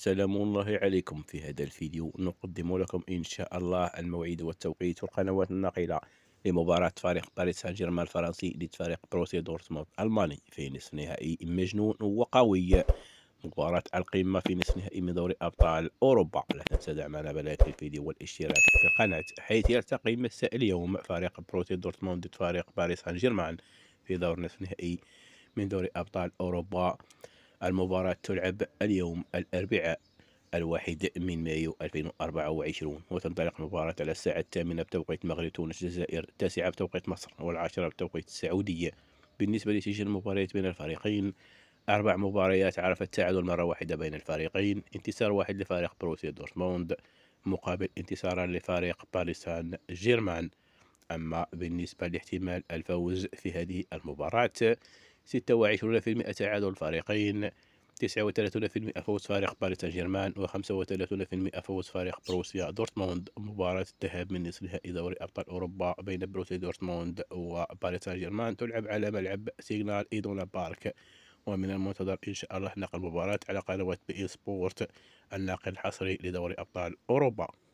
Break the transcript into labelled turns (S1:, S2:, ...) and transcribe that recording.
S1: السلام الله عليكم في هذا الفيديو نقدم لكم إن شاء الله الموعد والتوقيت والقنوات الناقلة لمباراة فريق باريس سان جيرمان الفرنسي ضد فريق بروسيا دورتموند الألماني في نصف نهائي مجنون وقوي مباراة القمة في نصف نهائي من دوري أبطال أوروبا لا تنسى دعمنا بلايك الفيديو والاشتراك في القناة حيث يلتقي مساء اليوم فريق بروسيا دورتموند ضد فريق باريس سان جيرمان في دور نصف نهائي من دوري أبطال أوروبا المباراة تلعب اليوم الأربعاء الواحد من مايو 2024 وتنطلق المباراة على الساعة الثامنة بتوقيت مغرب تونس الجزائر التاسعة بتوقيت مصر والعاشرة بتوقيت السعودية بالنسبة لسجل المباريات بين الفريقين أربع مباريات عرفت التعادل مرة واحدة بين الفريقين انتصار واحد لفريق بروسيا دورتموند مقابل انتصار لفريق باريس سان جيرمان أما بالنسبة لاحتمال الفوز في هذه المباراة 26% تعادل الفريقين 39% فوز فريق باريس سان جيرمان و35% فوز فريق بروسيا دورتموند مباراة الذهاب من نصف نهائي دوري أبطال أوروبا بين بروسيا دورتموند وباريس سان جيرمان تلعب على ملعب سيغنال إيدونا بارك ومن المنتظر إن شاء الله نقل المباراة على قنوات بي سبورت الناقل الحصري لدوري أبطال أوروبا